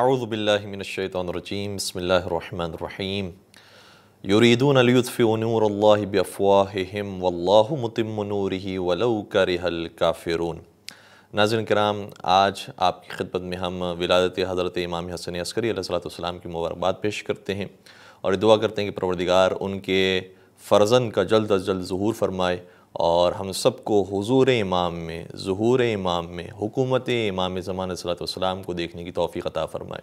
الرحمن الرحيم يريدون ليطفئوا نور الله بأفواههم والله متم نوره ولو كره الكافرون नाजिन कराम आज आपकी खिदमत में हम विलादत हज़रत इमाम हसन अस्करी सलाम की मुबारकबाद पेश करते हैं और दुआ करते हैं कि परवरदिगार उनके फ़र्जन का जल्द अज जल्द ज़हूर फरमाए और हम सबको हजूर इमाम में ूर इमाम में हुकूमत इमाम ज़मान सलाम को देखने की तोफ़ी अता फ़रमाए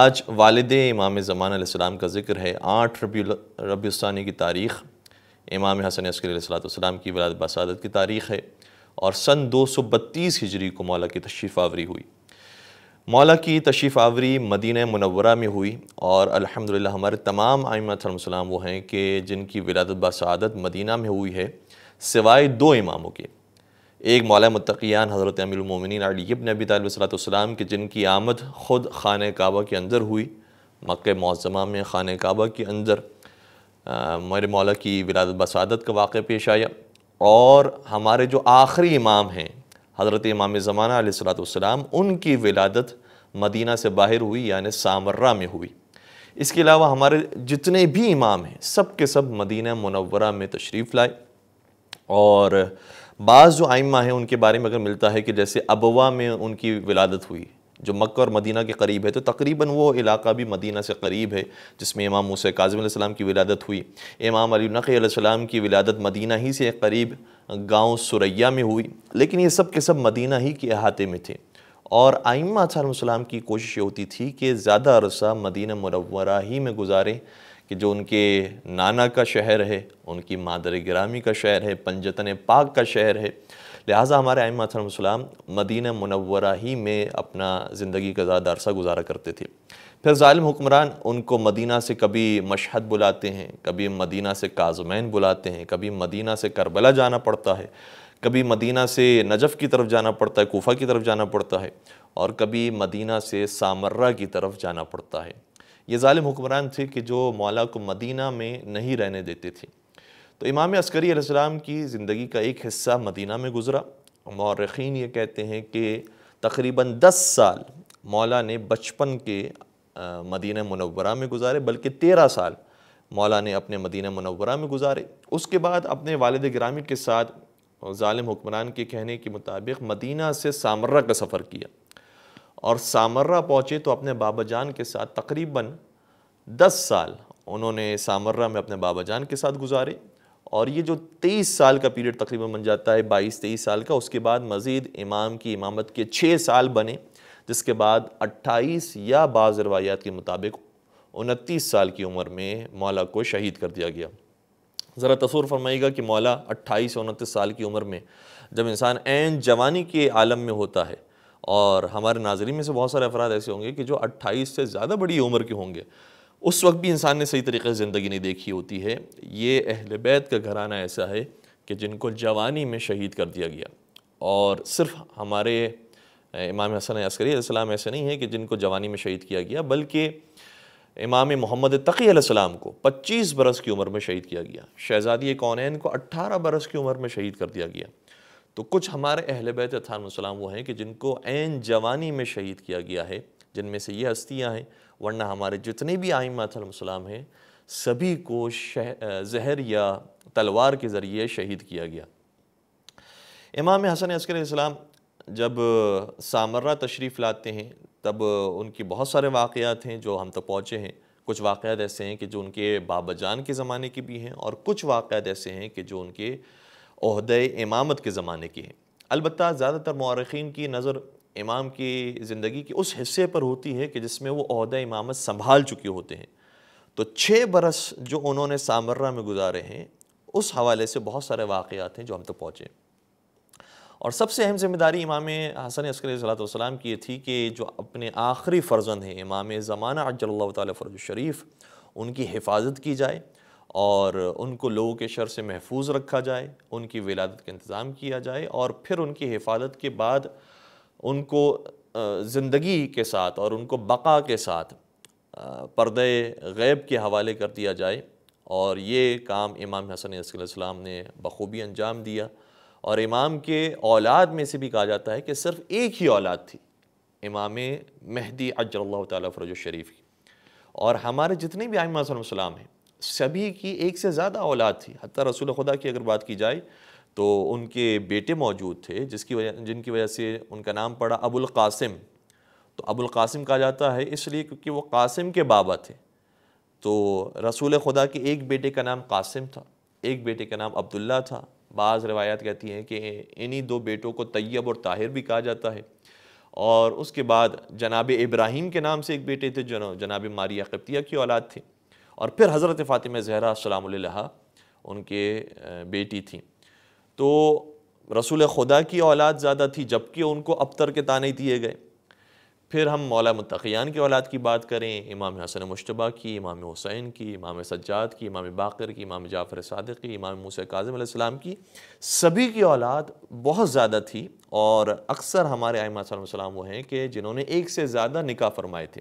आज वालद इमाम ज़मान का ज़िक्र है आठ रबी रबीसानी की तारीख़ इमाम हसन अस्करीम की वलाद बसादत की तारीख़ है और सन दो सौ बत्तीस हिजरी को मौला की तशरीफ़ आवरी हुई मौला की तशीफ़ आवरी मदीना मनवरा में हुई और अलहमदिल्ला हमारे तमाम आइमत वो हैं कि जिनकी विलादत बसादत मदीना में हुई है सिवाय दो इमामों के एक मौल मतकियान हज़रत अमीरमिन अलीब नबी तसलाम के जिनकी आमद ख़ुद खान काबा के अंदर हुई मक् मौजमा में खान काबा के अंदर मेरे मौला की विलादत बसादत का वाक़ पेश आया और हमारे जो आखिरी इमाम हैं हज़रत इमाम ज़माना सलाम उनकी विलादत मदीना से बाहर हुई यानि सामर्रा में हुई इसके अलावा हमारे जितने भी इमाम हैं सब के सब मदीना मनवरा में तशरीफ़ लाए और बाज़ जो आइमा हैं उनके बारे में अगर मिलता है कि जैसे अबवा में उनकी विलादत हुई जो मक् और मदीना के करीब है तो तकरीबन वो इलाका भी मदीना से करीब है जिसमें इमाम मूस काजम की विलादत हुई इमाम अली नक़ीम की विलादत मदीना ही से करीब गांव सुरैया में हुई लेकिन ये सब के सब मदीना ही के अहाते में थे और आइमा सलाम की कोशिश ये होती थी कि ज़्यादा अरसा मदीना मनवरा ही में गुजारें कि जो उनके नाना का शहर है उनकी मादर ग्रामी का शहर है पंजतन पाक का शहर है लिहाजा हमारे आयमातम मदीन मनवरा ही में अपना ज़िंदगी का ज़्यादा अरसा गुजारा करते थे फिर ालम हुक्मरान उनको मदीना से कभी मशहद बुलाते हैं कभी मदीना से काजमैन बुलाते हैं कभी मदीना से करबला जाना पड़ता है कभी मदीना से नजफ़ की तरफ जाना पड़ता है कोफा की तरफ जाना पड़ता है और कभी मदीना से सामर्रा की तरफ जाना पड़ता है ये ालिम हुक्मरान थे कि जो मौला को मदीना में नहीं रहने देते थे तो इमाम अस्करी की ज़िंदगी का एक हिस्सा मदीना में गुज़रा मौरखीन ये कहते हैं कि तकरीबन दस साल मौला ने बचपन के मदीना मनवरा में गुजारे बल्कि तेरह साल मौला ने अपने मदीना मनवरा में गुजारे उसके बाद अपने वालद ग्रामी के साथ ालिम हुक्मरान के कहने के मुताबिक मदीना से सामर्रा का सफ़र किया और सामर्रा पहुँचे तो अपने बाबा जान के साथ तकरीबन दस साल उन्होंने सामर्रा में अपने बाबा जान के साथ गुजारे और ये जो तेईस साल का पीरियड तकरीबन बन जाता है बाईस तेईस साल का उसके बाद मज़ीद इमाम की इमामत के छः साल बने जिसके बाद अट्ठाईस या बाज़ रवायात के मुताबिक उनतीस साल की उम्र में मौला को शहीद कर दिया गया ज़रा तस्वर फरमाएगा कि मौला अट्ठाईस उनतीस साल की उम्र में जब इंसान ऐन जवानी के आलम में होता है और हमारे नाजरी में से बहुत सारे अफराद ऐसे होंगे कि जो अट्ठाईस से ज़्यादा बड़ी उम्र के होंगे उस वक्त भी इंसान ने सही तरीके से ज़िंदगी नहीं देखी होती है ये अहल बैत का घराना ऐसा है कि जिनको जवानी में शहीद कर दिया गया और सिर्फ हमारे इमाम हसन अस्करीम ऐसे नहीं है कि जिनको जवानी में शहीद किया गया बल्कि इमाम मोहम्मद तकीम को 25 बरस की उम्र में शहीद किया गया शहज़ादी कौन को 18 बरस की उम्र में शहीद कर दिया गया तो कुछ हमारे अहल बैत अथानसलाम वो हैं कि जिनको ऐन जवानी में शहीद किया गया है जिनमें से ये हस्तियाँ हैं वरना हमारे जितने भी आइमातम हैं सभी को जहर या तलवार के ज़रिए शहीद किया गया इमाम हसन असकर इस्लाम जब सामर्रा तशरीफ़ लाते हैं तब उनके बहुत सारे वाक़ात हैं जो हम तक तो पहुँचे हैं कुछ वाक़ात ऐसे हैं कि जो उनके बाबा जान के ज़माने के भी हैं और कुछ वाक़ात ऐसे हैं कि जो उनके अहद इमामत के ज़माने की है अलबत् ज़्यादातर मौरखीन की नज़र इमाम की ज़िंदगी के उस हिस्से पर होती है कि जिसमें वो अहद इमामत संभाल चुके होते हैं तो छः बरस जो उन्होंने सामर्रा में गुजारे हैं उस हवाले से बहुत सारे वाक़ात हैं जो हम तक तो पहुँचे और सबसे अहम जिम्मेदारी इमाम हसन अस्कलाम की ये थी कि जो अपने आखिरी फ़र्जंद हैं इमाम ज़माना अजल तरज शरीफ उनकी हिफाजत की जाए और उनको लोगों के शर से महफूज रखा जाए उनकी विलादत का इंतज़ाम किया जाए और फिर उनकी हिफाजत के बाद उनको ज़िंदगी के साथ और उनको बका के साथ पर्दे गैब के हवाले कर दिया जाए और ये काम इमाम हसन असलम ने बखूबी अंजाम दिया और इमाम के औलाद में से भी कहा जाता है कि सिर्फ़ एक ही औलाद थी इमाम मेहदी अजल्ल तफरज शरीफ की और हमारे जितने भी आयम सलाम हैं सभी की एक से ज़्यादा औलाद थी हती रसूल खुदा की अगर बात की जाए तो उनके बेटे मौजूद थे जिसकी वजह जिनकी वजह से उनका नाम पड़ा अबुल कासिम तो अबुल कासिम कहा जाता है इसलिए क्योंकि वो कासिम के बाबा थे तो रसूल खुदा के एक बेटे का नाम कासिम था एक बेटे का नाम अब्दुल्ला था बाज़ रवायात कहती हैं कि इन्हीं दो बेटों को तैयब और ताहिर भी कहा जाता है और उसके बाद जनाब इब्राहिम के नाम से एक बेटे थे जो जनाब मारिया कप्तिया की औलाद थी और फिर हज़रत फातिम ज़हरा सलाम उनके बेटी थी तो रसूल खुदा की औलाद ज़्यादा थी जबकि उनको अबतर के ताने दिए गए फिर हम मौला मतियान की औलाद की बात करें इमाम हसन मुशतबा की इमाम हुसैन की इमाम सज्जाद की इमाम बाकर की इमाम जाफ़र सदक की इमाम मूसा काजम की सभी की औलाद बहुत ज़्यादा थी और अक्सर हमारे आयमा सलाम वो हैं कि जिन्होंने एक से ज़्यादा निका फरमाए थे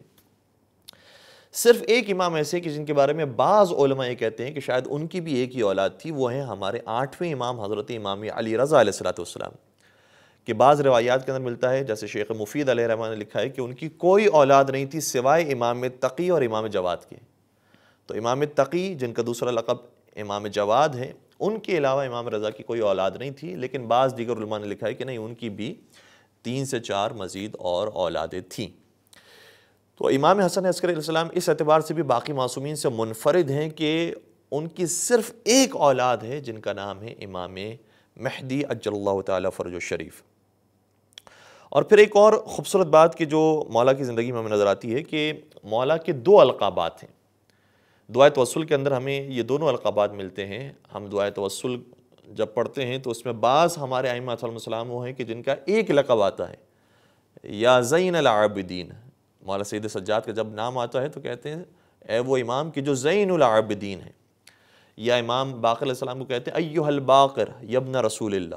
सिर्फ एक इमाम ऐसे कि जिनके बारे में बाज़ ये कहते हैं कि शायद उनकी भी एक ही औलाद थी वो हैं हमारे आठवें इमाम हज़रत इमाम अली रज़ा सलाम कि बाज़ रवायात के अंदर मिलता है जैसे शेख मुफीद रहमान ने लिखा है कि उनकी कोई औलाद नहीं थी सिवाय इमाम तकी और इमाम जवाद के तो इमाम तकी जिनका दूसरा लकब इमाम जवाद है उनके अलावा इमाम रज़ा की कोई औलाद नहीं थी लेकिन बाज़ दीगर ने लिखा है कि नहीं उनकी भी तीन से चार मज़ीद और औलादें थीं तो इमाम हसन असकर इस एतबार से भी बाकी मासूमिन से मुनफरद हैं कि उनकी सिर्फ एक औलाद है जिनका नाम है इमाम महदी अज्जल्ला तरज शरीफ और फिर एक और ख़ूबसूरत बात कि जो मौला की ज़िंदगी में हमें नज़र आती है कि मौला के दो अलकाबात हैं दुआ तवसल के अंदर हमें ये दोनों अलकाबात मिलते हैं हम दुआ तवसल जब पढ़ते हैं तो उसमें बास हमारे आइमातम वो हैं कि जिनका एक लकब आता है या ज़ैन अलाबद्दीन मौला सैद सज्जाद का जब नाम आता है तो कहते हैं ए वो इमाम की जो ज़ैनआबदीन है या इमाम बाकर को कहते हैं अयोहल बाकर रसूल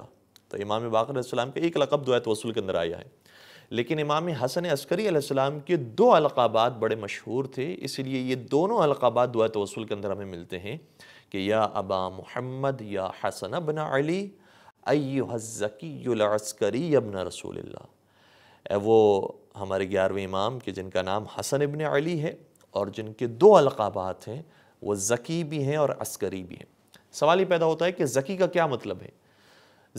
तो इमाम बाकर के एक लकब दुआत वसूल के अंदर आया है लेकिन इमाम हसन अस्करी आसमाम के दो अलकाबात बड़े मशहूर थे इसलिए ये दोनों अलकाबात दुआत वसूल के अंदर हमें मिलते हैं कि या अबा मुहम्मद या हसन अबन अली अय्यूज़कीस्करी अबन रसूल वो हमारे ग्यारहवें इमाम के जिनका नाम हसन इबन अली है और जिनके दो अलकाबात हैं वो ज़की भी हैं और अस्करी भी हैं सवाल ये पैदा होता है कि ज़की का क्या मतलब है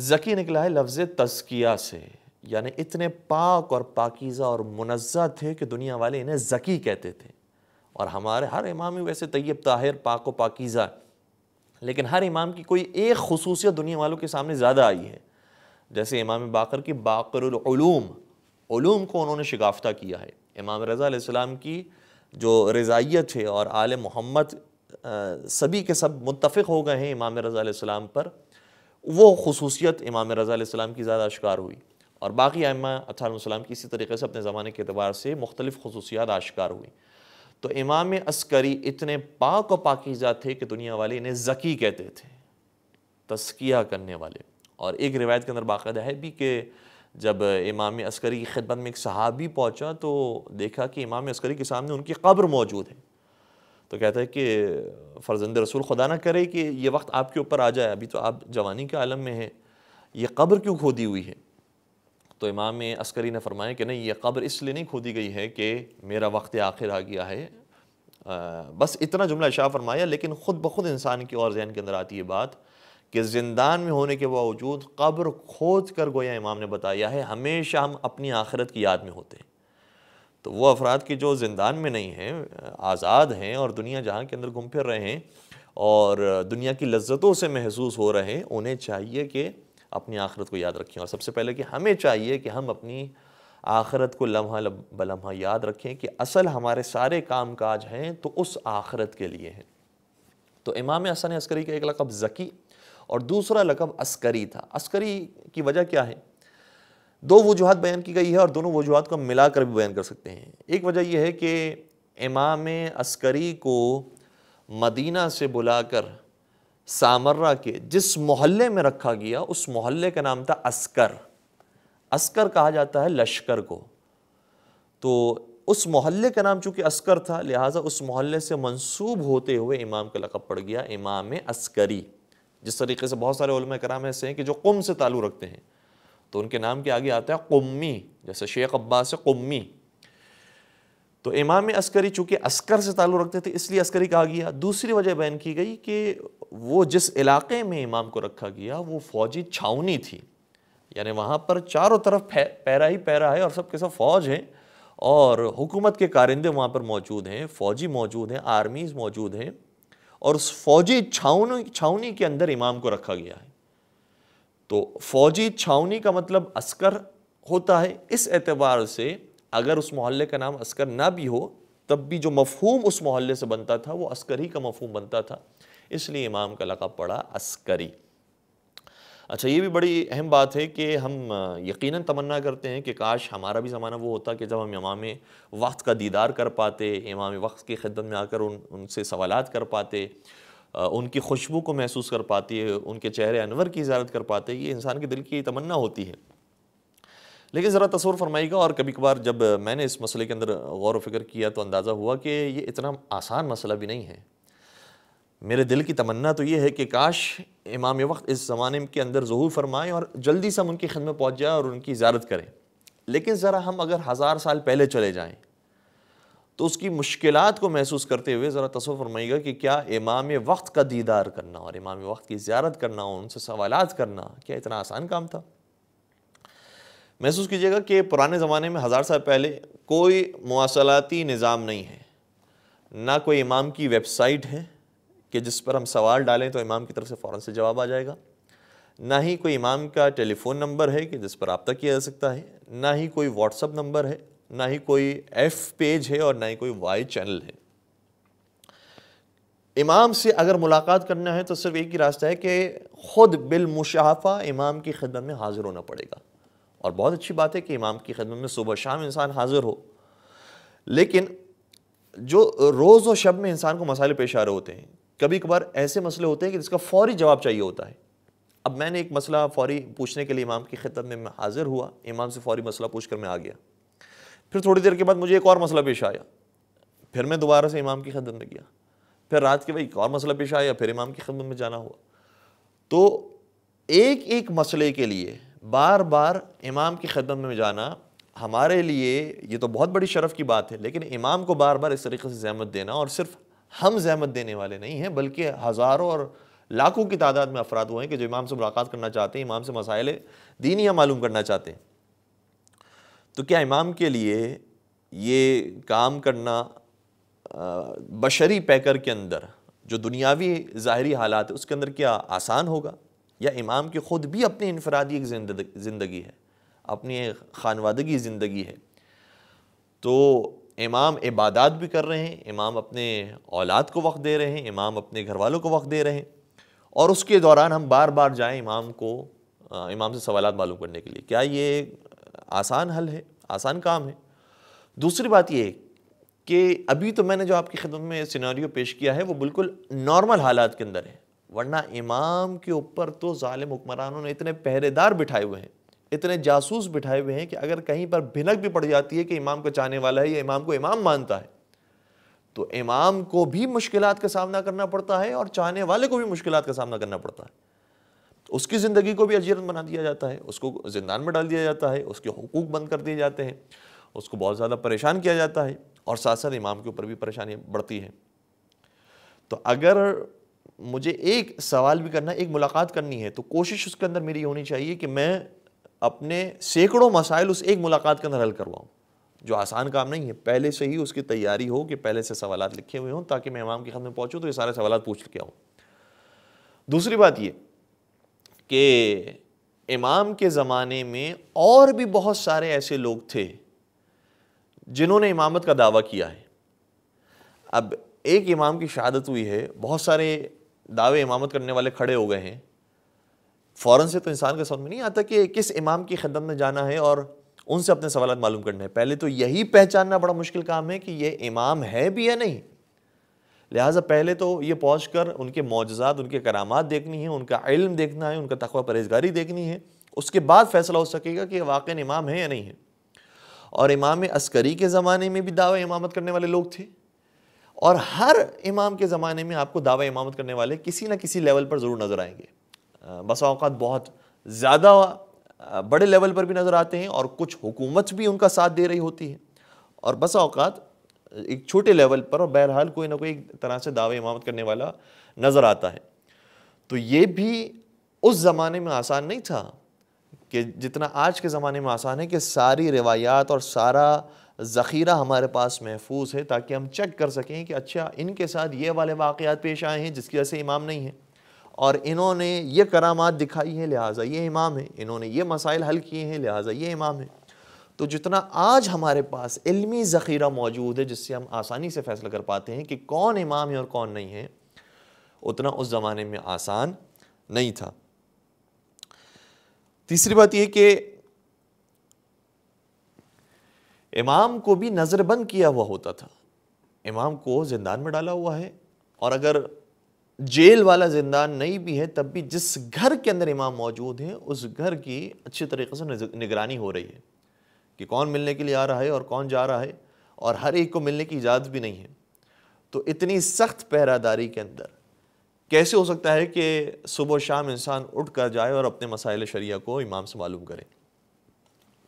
ज़की निकला है लफ्ज़ तस्किया से यानी इतने पाक और पाकिज़ा और मुनज़ा थे कि दुनिया वाले इन्हें ज़की कहते थे और हमारे हर इमाम ही वैसे तैयब ताहिर पाक व पाकिज़ा लेकिन हर इमाम की कोई एक खसूसियत दुनिया वालों के सामने ज़्यादा आई है जैसे इमाम बाकर की बाकरूम ओलूम को उन्होंने शिगाफ्ता किया है इमाम रज़ा की जो रज़ाइत है और आल मोहम्मद सभी के सब मुतफ़ हो गए हैं इमाम रज़ा पर वो खसूसियत इमाम रज़ा की ज़्यादा आशकार हुई और बाकी आमा अठारम की इसी तरीके से अपने ज़माने के अतबार से मुख्तलिफ़ खसूसियात आशिकार हुई तो इमाम अस्करी इतने पाक और पाकिज़ा थे कि दुनिया वाले इन्हें जकी कहते थे तस्किया करने वाले और एक रिवायत के अंदर बाकायदा है भी कि जब इमाम अस्करी की खिदमत में एक सहाबी पहुंचा तो देखा कि इमाम अस्करी के सामने उनकी कब्र मौजूद है तो कहता है कि फ़र्जंद रसूल खुदा ना करे कि ये वक्त आपके ऊपर आ जाए अभी तो आप जवानी के आलम में हैं ये कब्र क्यों खोदी हुई है तो इमाम अस्करी ने फरमाया कि नहीं ये कब्र इसलिए नहीं खोदी गई है कि मेरा वक्त आखिर आ गया है आ, बस इतना जुमला शाह फरमाया लेकिन ख़ुद ब खुद इंसान की और जहन के अंदर आती है बात कि जिंदान में होने के बावजूद कब्र खोज कर गोया इमाम ने बताया है हमेशा हम अपनी आखिरत की याद में होते हैं तो वो अफराद की जो जिंदान में नहीं हैं आज़ाद हैं और दुनिया जहाँ के अंदर घूम फिर रहे हैं और दुनिया की लज्जतों से महसूस हो रहे हैं उन्हें चाहिए कि अपनी आखिरत को याद रखें और सबसे पहले कि हमें चाहिए कि हम अपनी आखिरत को लम्हा बलम्हा याद रखें कि असल हमारे सारे काम काज हैं तो उस आखिरत के लिए हैं तो इमाम हसन अस्करी का एक लकब ज़की और दूसरा लकब अस्करी था अस्करी की वजह क्या है दो वजूहत बयान की गई है और दोनों वजूहत को हम मिलाकर भी बयान कर सकते हैं एक वजह यह है कि इमाम अस्करी को मदीना से बुलाकर सामर्रा के जिस मोहल्ले में रखा गया उस मोहल्ले का नाम था अस्कर अस्कर कहा जाता है लश्कर को तो उस मोहल्ले का नाम चूँकि अस्कर था लिहाजा उस मोहल्ले से मंसूब होते हुए इमाम का लकब पड़ गया इमाम अस्करी जिस तरीके से बहुत सारे कराम ऐसे हैं कि जो कुम से ताल्लु रखते हैं तो उनके नाम के आगे आता है कुम्मी जैसे शेख अब्बास है कुम्मी तो इमाम अस्करी चूँकि अस्कर से ताल्लुक़ रखते थे इसलिए अस्करी कहा गया दूसरी वजह बयान की गई कि वो जिस इलाके में इमाम को रखा गया वो फौजी छावनी थी यानी वहाँ पर चारों तरफ पैरा ही पैरा है और सब के सब फौज हैं और हुकूमत के कारिंदे वहाँ पर मौजूद हैं फौजी मौजूद हैं आर्मीज़ मौजूद हैं और उस फौजी छावनी छावनी के अंदर इमाम को रखा गया है तो फौजी छावनी का मतलब अस्कर होता है इस एतबार से अगर उस मोहल्ले का नाम अस्कर ना भी हो तब भी जो मफहूम उस मोहल्ले से बनता था वो अस्करी का मफहूम बनता था इसलिए इमाम का लकब पड़ा अस्करी अच्छा ये भी बड़ी अहम बात है कि हम यकीनन तमन्ना करते हैं कि काश हमारा भी ज़माना वो होता कि जब हम इमाम वक्त का दीदार कर पाते इमाम वक्त की खिदमत में आकर उन उनसे सवाल कर पाते उनकी खुशबू को महसूस कर पाती है उनके चेहरे अनवर की इजाज़त कर पाते ये इंसान के दिल की तमन्ना होती है लेकिन ज़रा तस्वर फरमाइएगा और कभी कभार जब मैंने इस मसले के अंदर गौर व फिक्र किया तो अंदाज़ा हुआ कि ये इतना आसान मसला भी नहीं है मेरे दिल की तमन्ना तो ये है कि काश इमाम वक्त इस ज़माने के अंदर ज़हूर फरमाएँ और जल्दी से हम उनकी में पहुँच जाएँ और उनकी इजारत करें लेकिन ज़रा हम अगर हज़ार साल पहले चले जाएँ तो उसकी मुश्किल को महसूस करते हुए ज़रा तस्व फरमाइएगा कि क्या इमाम वक्त का दीदार करना और इमाम वक्त की ज्यारत करना और उनसे सवाल करना क्या इतना आसान काम था महसूस कीजिएगा कि पुराने ज़माने में हज़ार साल पहले कोई मवासलाती निज़ाम नहीं है ना कोई इमाम की वेबसाइट है कि जिस पर हम सवाल डालें तो इमाम की तरफ से फ़ौर से जवाब आ जाएगा ना ही कोई इमाम का टेलीफोन नंबर है कि जिस पर रबता किया जा सकता है ना ही कोई व्हाट्सअप नंबर है ना ही कोई एफ़ पेज है और ना ही कोई वाई चैनल है इमाम से अगर मुलाकात करना है तो सिर्फ एक ही रास्ता है कि ख़ुद बिलमुशाफ़ा इमाम की खिदमत में हाज़िर होना पड़ेगा और बहुत अच्छी बात है कि इमाम की खिदमत में सुबह शाम इंसान हाज़िर हो लेकिन जो रोज़ और शब में इंसान को मसाले पेश आ रहे होते हैं कभी कभार ऐसे मसले होते हैं कि जिसका फौरी जवाब चाहिए होता है अब मैंने एक मसला फौरी पूछने के लिए इमाम की खिदत में हाज़िर हुआ इमाम से फौरी मसला पूछ कर मैं आ गया फिर थोड़ी देर के बाद मुझे एक और मसला पेश आया फिर मैं दोबारा से इमाम की खिदमत में गया फिर रात के भाई एक और मसला पेश आया फिर इमाम की खिदमत में जाना हुआ तो एक एक मसले के लिए बार बार इमाम की खिदमत में जाना हमारे लिए ये तो बहुत बड़ी शरफ़ की बात है लेकिन इमाम को बार बार इस तरीके से जहमत देना और सिर्फ हम जहमत देने वाले नहीं हैं बल्कि हज़ारों और लाखों की तादाद में अफराद वो हैं कि जो इमाम से मुलाकात करना चाहते हैं इमाम से मसाइल दीनिया मालूम करना चाहते हैं तो क्या इमाम के लिए ये काम करना बशरी पैकर के अंदर जो दुनियावी ज़ाहरी हालात है उसके अंदर क्या आसान होगा या इमाम की ख़ुद भी अपनी इनफरादी एक ज़िंदगी है अपनी एक खानवादगी ज़िंदगी है तो इमाम इबादत भी कर रहे हैं इमाम अपने औलाद को वक्त दे रहे हैं इमाम अपने घर वालों को वक्त दे रहे हैं और उसके दौरान हम बार बार जाएं इमाम को आ, इमाम से सवाल मालूम करने के लिए क्या ये आसान हल है आसान काम है दूसरी बात ये कि अभी तो मैंने जो आपकी खिदमत में सिनारी पेश किया है वो बिल्कुल नॉर्मल हालात के अंदर है वरना इमाम के ऊपर तो ालिम हुक्मरानों ने इतने पहरेदार बिठाए हुए हैं इतने जासूस बिठाए हुए हैं कि अगर कहीं पर भिनक भी पड़ जाती है कि इमाम को चाहने वाला है या इमाम को इमाम मानता है तो इमाम को भी मुश्किल का सामना करना पड़ता है और चाहने वाले को भी मुश्किल का सामना करना पड़ता है तो उसकी ज़िंदगी को भी अजीरन बना दिया जाता है उसको ज़िंदान में डाल दिया जाता है उसके हकूक़ बंद कर दिए जाते हैं उसको बहुत ज़्यादा परेशान किया जाता है और साथ साथ इमाम के ऊपर भी परेशानी बढ़ती है तो अगर मुझे एक सवाल भी करना एक मुलाकात करनी है तो कोशिश उसके अंदर मेरी होनी चाहिए कि मैं अपने सैकड़ों मसाइल उस एक मुलाकात के अंदर हल करवाऊँ जो आसान काम नहीं है पहले से ही उसकी तैयारी हो कि पहले से सवाल लिखे हुए हों ताकि मैं इमाम की खत में पहुँचूँ तो ये सारे सवाल पूछ के आऊँ दूसरी बात ये कि इमाम के ज़माने में और भी बहुत सारे ऐसे लोग थे जिन्होंने इमामत का दावा किया है अब एक इमाम की शहादत हुई है बहुत सारे दावे इमामत करने वाले खड़े हो गए हैं फ़ौरन से तो इंसान का समझ में नहीं आता कि किस इमाम की खदम में जाना है और उनसे अपने सवाल मालूम करने हैं पहले तो यही पहचानना बड़ा मुश्किल काम है कि ये इमाम है भी या नहीं लिहाजा पहले तो ये पहुँच कर उनके मुआजात उनके करामात देखनी है उनका इल्म देखना है उनका तखवा परहेजगारी देखनी है उसके बाद फैसला हो सकेगा कि वाक़ इमाम है या नहीं है और इमाम अस्करी के ज़माने में भी दावा इमामत करने वाले लोग थे और हर इमाम के ज़माने में आपको दावा इमामत करने वाले किसी न किसी लेवल पर ज़रूर नज़र आएंगे बसा अवकात बहुत ज़्यादा बड़े लेवल पर भी नज़र आते हैं और कुछ हुकूमत भी उनका साथ दे रही होती है और बस अवकात एक छोटे लेवल पर और बहरहाल कोई ना कोई तरह से दावे इमामत करने वाला नज़र आता है तो ये भी उस ज़माने में आसान नहीं था कि जितना आज के ज़माने में आसान है कि सारी रिवायात और सारा ज़ख़ीरा हमारे पास महफूज है ताकि हम चेक कर सकें कि अच्छा इनके साथ ये वाले वाक़ पेश आए हैं जिसकी वजह से इमाम नहीं है और इन्होंने ये करामात दिखाई हैं लिहाजा ये इमाम है इन्होंने ये मसाइल हल किए हैं लिहाजा ये इमाम है तो जितना आज हमारे पास इलमी ज़ख़ीरा मौजूद है जिससे हम आसानी से फ़ैसला कर पाते हैं कि कौन इमाम है और कौन नहीं है उतना उस ज़माने में आसान नहीं था तीसरी बात यह कि इमाम को भी नज़रबंद किया हुआ होता था इमाम को जिंदान में डाला हुआ है और अगर जेल वाला जिंदा नहीं भी है तब भी जिस घर के अंदर इमाम मौजूद हैं उस घर की अच्छी तरीके से निगरानी हो रही है कि कौन मिलने के लिए आ रहा है और कौन जा रहा है और हर एक को मिलने की इजाज़त भी नहीं है तो इतनी सख्त पहरादारी के अंदर कैसे हो सकता है कि सुबह शाम इंसान उठ कर जाए और अपने मसाइल शरिया को इमाम से मालूम करें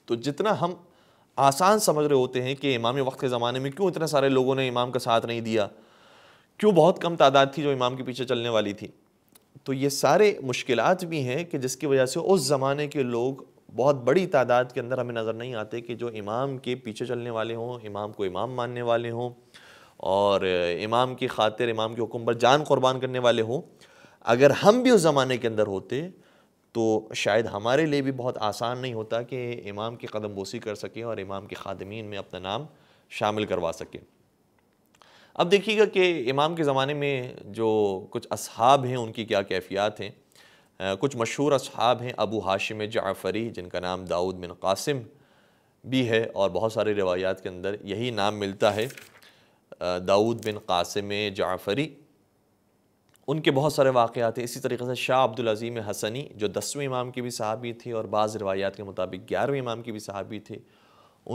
तो जितना हम आसान समझ रहे होते हैं कि इमाम वक्त के ज़माने में क्यों इतने सारे लोगों ने इमाम का साथ नहीं दिया क्यों बहुत कम तादाद थी जो इमाम के पीछे चलने वाली थी तो ये सारे मुश्किल भी हैं कि जिसकी वजह से उस ज़माने के लोग बहुत बड़ी तादाद के अंदर हमें नज़र नहीं आते कि जो इमाम के पीछे चलने वाले हों इमाम को इमाम मानने वाले हों और इमाम की खातिर इमाम के हुक्म पर जान कुर्बान करने वाले हों अगर हम भी उस ज़माने के अंदर होते तो शायद हमारे लिए भी बहुत आसान नहीं होता कि इमाम की कदम बोसी कर सकें और इमाम के ख़ादमीन में अपना नाम शामिल करवा सकें अब देखिएगा कि इमाम के ज़माने में जो कुछ असहाब हैं उनकी क्या कैफियात हैं कुछ मशहूर असहाब हैं अबू हाशिम जाफ़री जिनका नाम दाऊद बिन कासिम भी है और बहुत सारे रवायात के अंदर यही नाम मिलता है दाऊद बिन कासिम जाफ़री उनके बहुत सारे वाक़ात हैं इसी तरीके से शाह अब्दुल अज़ीम हसनी जो दसवें इमाम की भी साहबी थे और बाज़ रवायात के मुताबिक ग्यारहवें इमाम की भी साहबी थे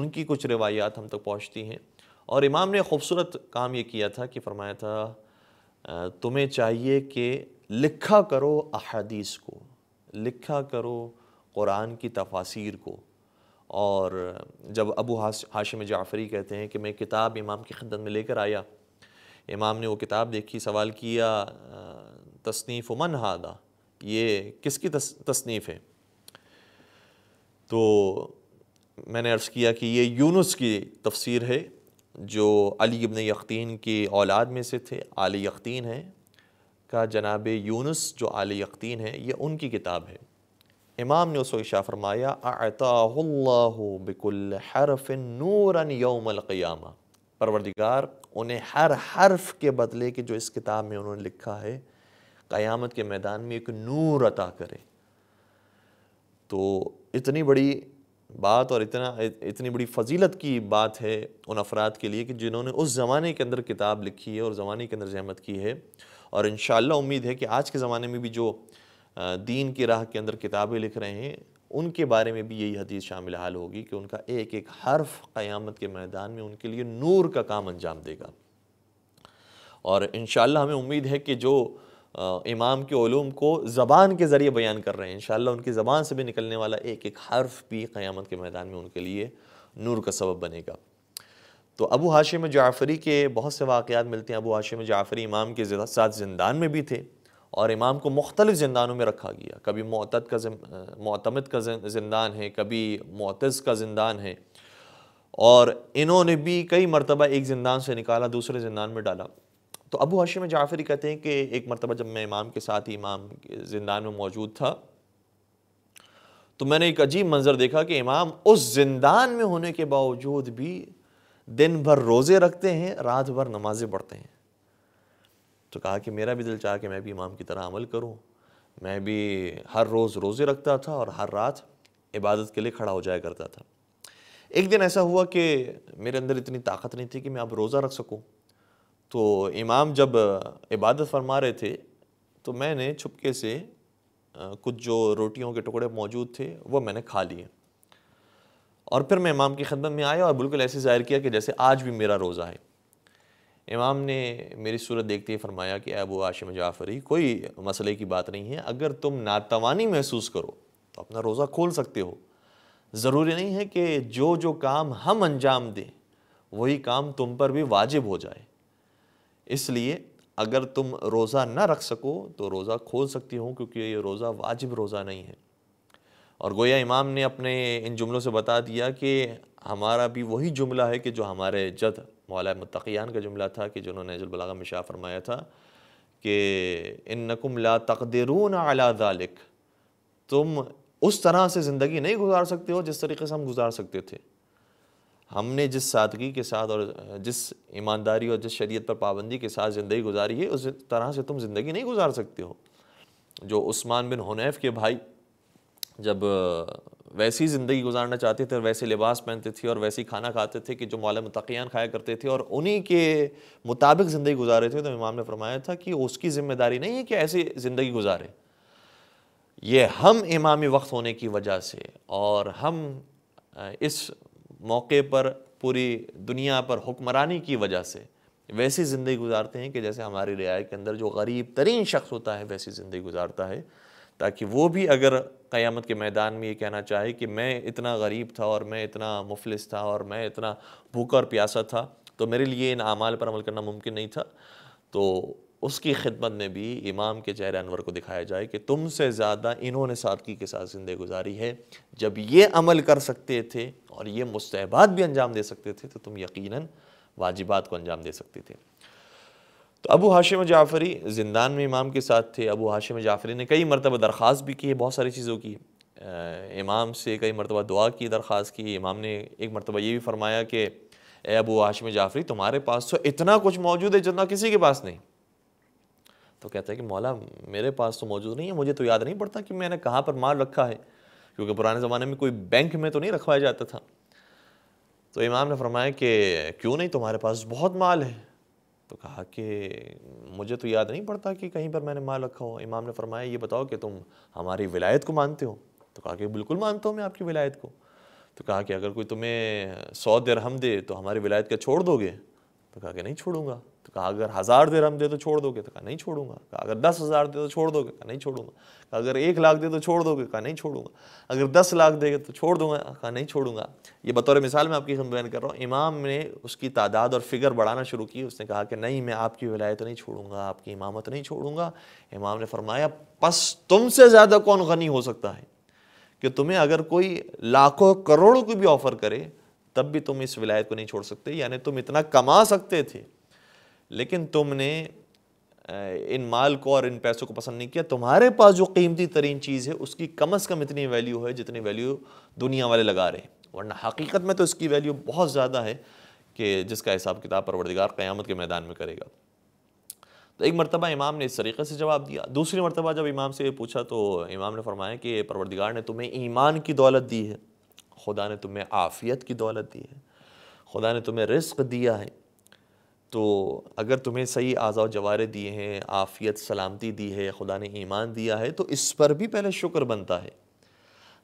उनकी कुछ रवायात हम तक पहुँचती हैं और इमाम ने खूबसूरत काम ये किया था कि फरमाया था तुम्हें चाहिए कि लिखा करो अहदीस को लिखा करो कुरान की तफासिर को और जब अबू हाशिम जाफरी कहते हैं कि मैं किताब इमाम की खिदत में लेकर आया इमाम ने वो किताब देखी सवाल किया तसनीफ़ मन हादा ये किसकी तस, तसनीफ़ है तो मैंने अर्ज़ किया कि ये यूनुस की तफसीर है जो अली इबन यकीन की औलाद में से थे आल यकीन हैं का जनाब यूनुस जो आल यकीन है ये उनकी किताब है इमाम ने उसको इशा फरमाया बिकुल हरफ नूरन यौमलक़यामा परवरदिगार उन्हें हर हर्फ के बदले के जो इस किताब में उन्होंने लिखा है क़यामत के मैदान में एक नूर अता करे तो इतनी बड़ी बात और इतना इतनी बड़ी फजीलत की बात है उन अफराद के लिए कि जिन्होंने उस ज़माने के अंदर किताब लिखी है और ज़माने के अंदर जहमत की है और इन उम्मीद है कि आज के ज़माने में भी जो दीन की राह के अंदर किताबें लिख रहे हैं उनके बारे में भी यही हदीस शामिल हाल होगी कि उनका एक एक हर्फ क़यामत के मैदान में उनके लिए नूर का काम अंजाम देगा और इन हमें उम्मीद है कि जो इमाम के ओलूम को ज़बान के ज़रिए बयान कर रहे हैं इन उनकी ज़बान से भी निकलने वाला एक एक हर्फ भी क़्यामत के मैदान में उनके लिए नूर का सबब बनेगा तो अबू हाशिम जाफ़री के बहुत से वाक़ात मिलते हैं अबू हाशिम जाफ़री इमाम के साथ जिंदान में भी थे और इमाम को मुख्तलिफ़ जिंदानों में रखा गया कभी मतद का मतमद का जिंदान है कभी मतज़ का जिंदान है और इन्होंने भी कई मरतबा एक जिंदान से निकाला दूसरे जिंदान में डाला तो अबू हाशिम जाफरी कहते हैं कि एक मरतबा जब मैं इमाम के साथ इमाम जिंदान में मौजूद था तो मैंने एक अजीब मंज़र देखा कि इमाम उस जिंदान में होने के बावजूद भी दिन भर रोज़े रखते हैं रात भर नमाज़ें पढ़ते हैं तो कहा कि मेरा भी दिल चाह कि मैं भी इमाम की तरह अमल करूँ मैं भी हर रोज़ रोज़े रखता था और हर रात इबादत के लिए खड़ा हो जाया करता था एक दिन ऐसा हुआ कि मेरे अंदर इतनी ताकत नहीं थी कि मैं अब रोज़ा रख सकूँ तो इमाम जब इबादत फरमा रहे थे तो मैंने छुपके से कुछ जो रोटियों के टुकड़े मौजूद थे वो मैंने खा लिए और फिर मैं इमाम की खदमत में आया और बिल्कुल ऐसे ज़ाहिर किया कि जैसे आज भी मेरा रोज़ा है इमाम ने मेरी सूरत देखते ही फरमाया कि अबू आशिम जाफरी कोई मसले की बात नहीं है अगर तुम नातवानी महसूस करो तो अपना रोज़ा खोल सकते हो ज़रूरी नहीं है कि जो जो काम हम अंजाम दें वही काम तुम पर भी वाजिब हो जाए इसलिए अगर तुम रोज़ा न रख सको तो रोज़ा खोल सकती हो क्योंकि ये रोज़ा वाजिब रोज़ा नहीं है और गोया इमाम ने अपने इन जुमलों से बता दिया कि हमारा भी वही जुमला है कि जो हमारे जद मौला मतकियान का जुमला था कि जिन्होंने अजलबलागा में शाह फरमाया था कि इन नकुम ला तकदरून अला दालिक तुम उस तरह से ज़िंदगी नहीं गुजार सकते हो जिस तरीके से हम गुजार सकते थे हमने जिस सादगी के साथ और जिस ईमानदारी और जिस शरीयत पर पाबंदी के साथ ज़िंदगी गुजारी है उस तरह से तुम ज़िंदगी नहीं गुजार सकते हो जो उस्मान बिन हुनैफ के भाई जब वैसी ज़िंदगी गुजारना चाहते थे और वैसे लिबास पहनते थे और वैसी खाना खाते थे कि जो मौला मतकियान खाया करते थे और उन्हीं के मुताबिक ज़िंदगी गुजारे थे तो इमाम ने फरमाया था कि उसकी ज़िम्मेदारी नहीं है कि ऐसी ज़िंदगी गुजारे ये हम इमामी वक्त होने की वजह से और हम इस मौके पर पूरी दुनिया पर हुक्मरानी की वजह से वैसी ज़िंदगी गुजारते हैं कि जैसे हमारी रियायत के अंदर जो गरीब तरीन शख्स होता है वैसी ज़िंदगी गुजारता है ताकि वो भी अगर क़यामत के मैदान में ये कहना चाहे कि मैं इतना गरीब था और मैं इतना मुफलिस था और मैं इतना भूखा और प्यासा था तो मेरे लिए इन अमाल पर अमल करना मुमकिन नहीं था तो उसकी खिदमत में भी इमाम के चेहरे अनवर को दिखाया जाए कि तुमसे ज़्यादा इन्होंने सादगी के साथ ज़िंदगी गुजारी है जब ये अमल कर सकते थे और ये मुस्तबात भी अंजाम दे सकते थे तो तुम यकीन वाजिबात को अंजाम दे सकते थे तो अबू हाशिम जाफरी जिंदान में इमाम के साथ थे अबू हाशिम जाफरी ने कई मरतबा दरख्वास्त भी की है बहुत सारी चीज़ों की इमाम से कई मरतबा दुआ की दरख्वास की इमाम ने एक मरतबा ये भी फरमाया कि ए अबू हाशिम जाफरी तुम्हारे पास तो इतना कुछ मौजूद है जितना किसी के पास नहीं तो कहता है कि मौला मेरे पास तो मौजूद नहीं है मुझे तो याद नहीं पड़ता कि मैंने कहाँ पर माल रखा है क्योंकि पुराने ज़माने में कोई बैंक में तो नहीं रखवाया जाता था तो इमाम ने फरमाया कि क्यों नहीं तुम्हारे पास बहुत माल है तो कहा कि मुझे तो याद नहीं पड़ता कि कहीं पर मैंने माल रखा हो इमाम ने फरमाया ये बताओ कि तुम हमारी विलायत को मानते हो तो कहा कि बिल्कुल मानता हूँ मैं आपकी विलायत को तो कहा कि अगर कोई तुम्हें सौ दरहम दे तो हमारी विलायत का छोड़ दोगे तो कहा कि नहीं छोड़ूंगा तो कहा अगर हज़ार दिरहम दे तो छोड़ दोगे तो कहा नहीं छोड़ूंगा कहा अगर दस हज़ार दे तो छोड़ दोगे कहा नहीं छोड़ूंगा कहा अगर एक लाख दे तो छोड़ दोगे कहा नहीं छोड़ूंगा अगर दस लाख दे तो छोड़ दूंगा कहा नहीं छोड़ूंगा ये बतौर मिसाल मैं आपकी बयान कर रहा हूँ इमाम ने उसकी तादाद और फिगर बढ़ाना शुरू की उसने कहा कि नहीं मैं आपकी वलायत नहीं छोड़ूंगा आपकी इमामत नहीं छोड़ूंगा इमाम ने फरमाया बस तुमसे ज़्यादा कौन गनी हो सकता है कि तुम्हें अगर कोई लाखों करोड़ों की भी ऑफ़र करे तब भी तुम इस विलायत को नहीं छोड़ सकते यानी तुम इतना कमा सकते थे लेकिन तुमने इन माल को और इन पैसों को पसंद नहीं किया तुम्हारे पास जो कीमती तरीन चीज़ है उसकी कम अज़ कम इतनी वैल्यू है जितनी वैल्यू दुनिया वाले लगा रहे हैं वरना हकीकत में तो इसकी वैल्यू बहुत ज़्यादा है कि जिसका हिसाब किताब परवरदिगार क़्यामत के मैदान में करेगा तो एक मरतबा इमाम ने इस तरीके से जवाब दिया दूसरी मरतबा जब इमाम से पूछा तो इमाम ने फरमाया कि परवरदिगार ने तुम्हें ईमान की दौलत दी है खुदा ने तुम्हें आफ़ियत की दौलत दी है खुदा ने तुम्हें रिस्क दिया है तो अगर तुम्हें सही आज़ा जवारे दिए हैं आफ़ियत सलामती दी है खुदा ने ईमान दिया है तो इस पर भी पहले शुक्र बनता है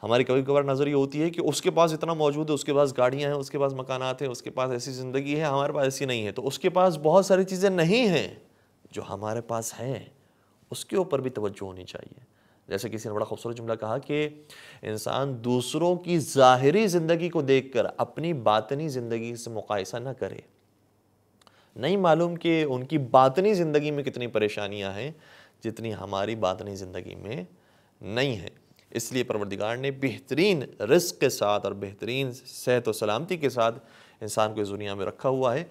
हमारी कभी कभार नज़र ये होती है कि उसके पास इतना मौजूद है उसके पास गाड़ियाँ हैं उसके पास मकानात हैं उसके पास ऐसी ज़िंदगी है हमारे पास ऐसी नहीं है तो उसके पास बहुत सारी चीज़ें नहीं हैं जो हमारे पास हैं उसके ऊपर भी तवज्जो होनी चाहिए जैसे किसी ने बड़ा खूबसूरत जुमला कहा कि इंसान दूसरों की ज़ाहरी ज़िंदगी को देखकर अपनी बातनी ज़िंदगी से मुकायसा ना करे नहीं मालूम कि उनकी बातनी ज़िंदगी में कितनी परेशानियां हैं जितनी हमारी बातनी ज़िंदगी में नहीं है इसलिए परवरदिगार ने बेहतरीन रिस्क के साथ और बेहतरीन सेहत व सलामती के साथ इंसान को इस दुनिया में रखा हुआ है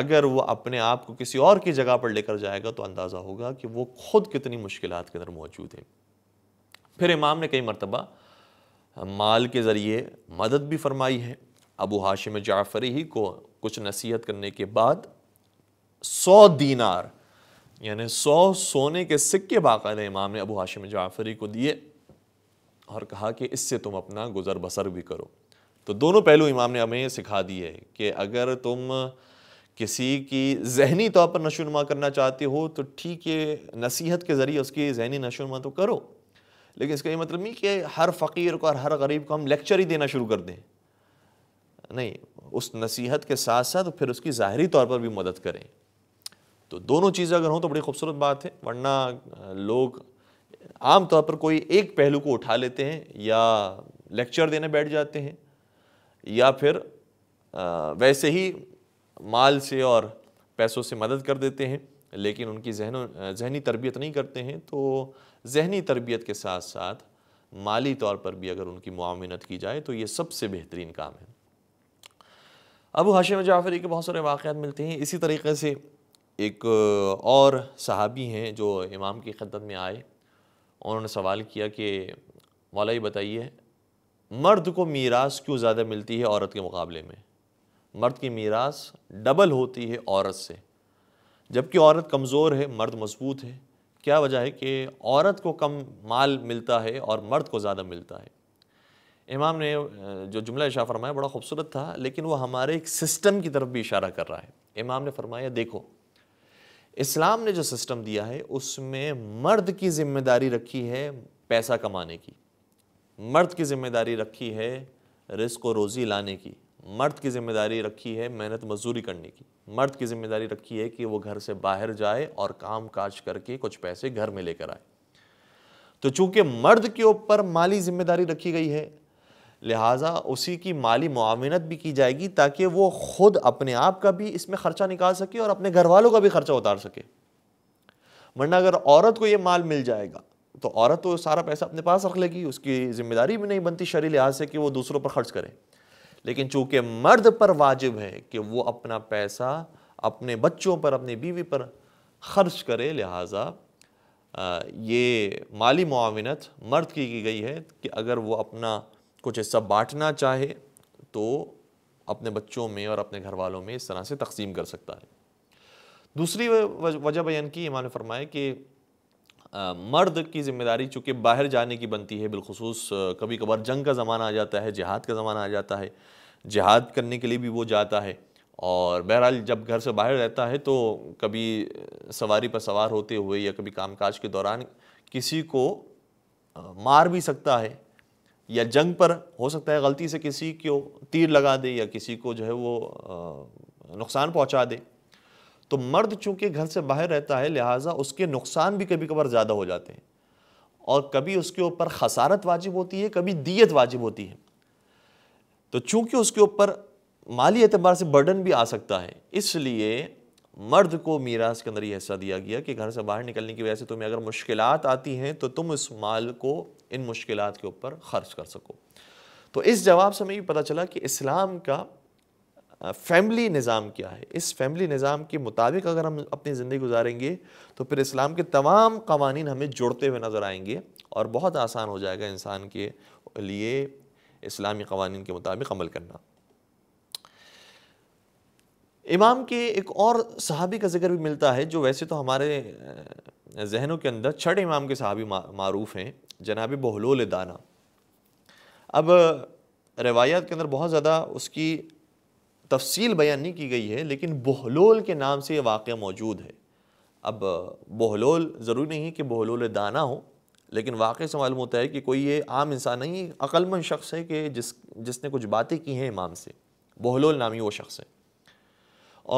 अगर वो अपने आप को किसी और की जगह पर लेकर जाएगा तो अंदाज़ा होगा कि वो खुद कितनी मुश्किल के अंदर मौजूद है फिर इमाम ने कई मरतबा माल के ज़रिए मदद भी फरमाई है अबू हाशिम जाफरी ही को कुछ नसीहत करने के बाद सौ दीनार यानी सौ सोने के सिक्के बाकायद इमाम ने अबू हाशिम जाफरी को दिए और कहा कि इससे तुम अपना गुज़र बसर भी करो तो दोनों पहलू इमाम ने हमें सिखा दिए कि अगर तुम किसी की जहनी तौर पर नशोनुमा करना चाहते हो तो ठीक है नसीहत के ज़रिए उसकी जहनी नशोनुमा तो करो लेकिन इसका ये मतलब नहीं कि हर फ़कीर को और हर गरीब को हम लेक्चर ही देना शुरू कर दें नहीं उस नसीहत के साथ साथ फिर उसकी ज़ाहरी तौर पर भी मदद करें तो दोनों चीज़ें अगर हों तो बड़ी खूबसूरत बात है वरना लोग आम तौर पर कोई एक पहलू को उठा लेते हैं या लेक्चर देने बैठ जाते हैं या फिर वैसे ही माल से और पैसों से मदद कर देते हैं लेकिन उनकी जहन जहनी तरबियत नहीं करते हैं तो जहनी तरबियत के साथ साथ माली तौर पर भी अगर उनकी मामिनत की जाए तो ये सबसे बेहतरीन काम है अबू हाशिम जाफरी के बहुत सारे वाक़ मिलते हैं इसी तरीके से एक और सहाबी हैं जो इमाम की खदमत में आए उन्होंने सवाल किया कि मौला बताइए मर्द को मीरास क्यों ज़्यादा मिलती है औरत के मुकाबले में मर्द की मीरास डबल होती है औरत से जबकि औरत कमज़ोर है मर्द मजबूत है क्या वजह है कि औरत को कम माल मिलता है और मर्द को ज़्यादा मिलता है इमाम ने जो जुमला इशा फरमाया बड़ा खूबसूरत था लेकिन वो हमारे एक सिस्टम की तरफ भी इशारा कर रहा है इमाम ने फरमाया देखो इस्लाम ने जो सिस्टम दिया है उसमें मर्द की जिम्मेदारी रखी है पैसा कमाने की मर्द की जिम्मेदारी रखी है रिस्क और रोज़ी लाने की मर्द की जिम्मेदारी रखी है मेहनत मजदूरी करने की मर्द की जिम्मेदारी रखी है कि वो घर से बाहर जाए और काम काज करके कुछ पैसे घर में लेकर आए तो चूंकि मर्द के ऊपर माली जिम्मेदारी रखी गई है लिहाजा उसी की माली मुआवनत भी की जाएगी ताकि वो ख़ुद अपने आप का भी इसमें ख़र्चा निकाल सके और अपने घर वालों का भी ख़र्चा उतार सके वरना अगर औरत को ये माल मिल जाएगा तो औरत तो सारा पैसा अपने पास रख लेगी उसकी ज़िम्मेदारी भी नहीं बनती शरी लिहाज से कि वो दूसरों पर ख़र्च करें लेकिन चूँकि मर्द पर वाजिब है कि वो अपना पैसा अपने बच्चों पर अपनी बीवी पर ख़र्च करे लिहाजा ये माली मुआवनत मर्द की की गई है कि अगर वो अपना कुछ हिस्सा बांटना चाहे तो अपने बच्चों में और अपने घर वालों में इस तरह से तकसीम कर सकता है दूसरी वजह बयान की इमाम फरमाए फरमाया कि मर्द की जिम्मेदारी चूँकि बाहर जाने की बनती है बिलखसूस कभी कभार जंग का ज़माना आ जाता है जिहाद का ज़माना आ जाता है जिहाद करने के लिए भी वो जाता है और बहरहाल जब घर से बाहर रहता है तो कभी सवारी पर सवार होते हुए या कभी कामकाज के दौरान किसी को मार भी सकता है या जंग पर हो सकता है गलती से किसी को तीर लगा दे या किसी को जो है वो नुकसान पहुंचा दे तो मर्द चूंकि घर से बाहर रहता है लिहाजा उसके नुकसान भी कभी कभार ज़्यादा हो जाते हैं और कभी उसके ऊपर खसारत वाजिब होती है कभी दियत वाजिब होती है तो चूंकि उसके ऊपर माली एतबार से बर्डन भी आ सकता है इसलिए मर्द को मीरास के अंदर यह हिस्सा दिया गया कि घर से बाहर निकलने की वजह से तुम्हें अगर मुश्किल आती हैं तो तुम इस माल को इन मुश्किल के ऊपर ख़र्च कर सको तो इस जवाब से हमें भी पता चला कि इस्लाम का फैमिली निज़ाम क्या है इस फैमिली निज़ाम के मुताबिक अगर हम अपनी ज़िंदगी गुजारेंगे तो फिर इस्लाम के तमाम कवानीन हमें जुड़ते हुए नज़र आएंगे और बहुत आसान हो जाएगा इंसान के लिए इस्लामी कवानीन के मुताबिक अमल करना इमाम के एक और सहाबी का जिक्र भी मिलता है जो वैसे तो हमारे जहनों के अंदर छठ इमाम के सहाबी मारूफ़ हैं जनाब बहलोल दाना अब रवायात के अंदर बहुत ज़्यादा उसकी तफसील बयान नहीं की गई है लेकिन बहलोल के नाम से ये वाक़ मौजूद है अब बहलोल ज़रूरी नहीं कि बहलोल दाना हो लेकिन वाक़ से मालूम होता है कि कोई ये आम इंसान नहीं अक्लमंद शख्स है कि जिस जिसने कुछ बातें की हैं इमाम से बहलोल नामी वो शख्स है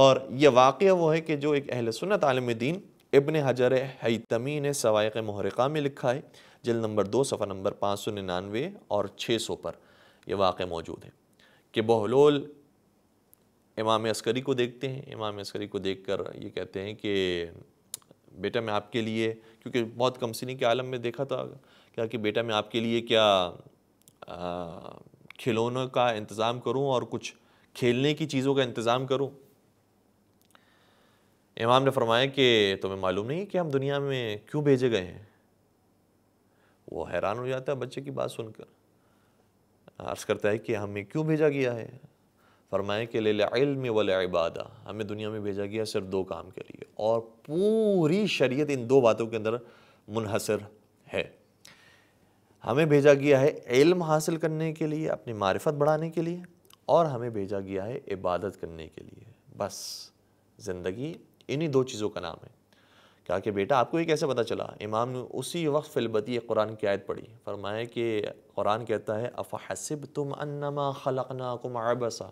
और यह वाक़ वो है कि जो एक अहल सुनत आलम दीन इबन हजर हैतमी ने सवायक महरक़ा में लिखा है जल नंबर दो सफ़ा नंबर पाँच सौ निन्यानवे और छः सौ पर यह वाक़ मौजूद है कि बहलोल इमाम अस्करी को देखते हैं इमाम अस्करी को देख कर ये कहते हैं कि बेटा मैं आपके लिए क्योंकि बहुत कम सिनी के आलम में देखा था क्या कि बेटा मैं आपके लिए क्या खिलौनों का इंतज़ाम करूँ और कुछ खेलने की चीज़ों का इंतज़ाम करूँ इमाम ने फरमाया कि तुम्हें मालूम नहीं कि हम दुनिया में क्यों भेजे गए हैं वो हैरान हो जाता है बच्चे की बात सुनकर अर्ज़ करता है कि हमें क्यों भेजा गया है फरमाए के लिए इल्म वल इबादा हमें दुनिया में भेजा गया सिर्फ दो काम के लिए और पूरी शरीयत इन दो बातों के अंदर मुनहसर है हमें भेजा गया है इल्म हासिल करने के लिए अपनी मारिफत बढ़ाने के लिए और हमें भेजा गया है इबादत करने के लिए बस ज़िंदगी इन्हीं दो चीज़ों का नाम है कहा कि बेटा आपको ये कैसे पता चला इमाम ने उसी वक्त फिलबती कुरान की आयत पढ़ी फरमाया कि कुरान कहता है अफ़ाहसिब तुम अन्नमा खलकनाकुम आबसा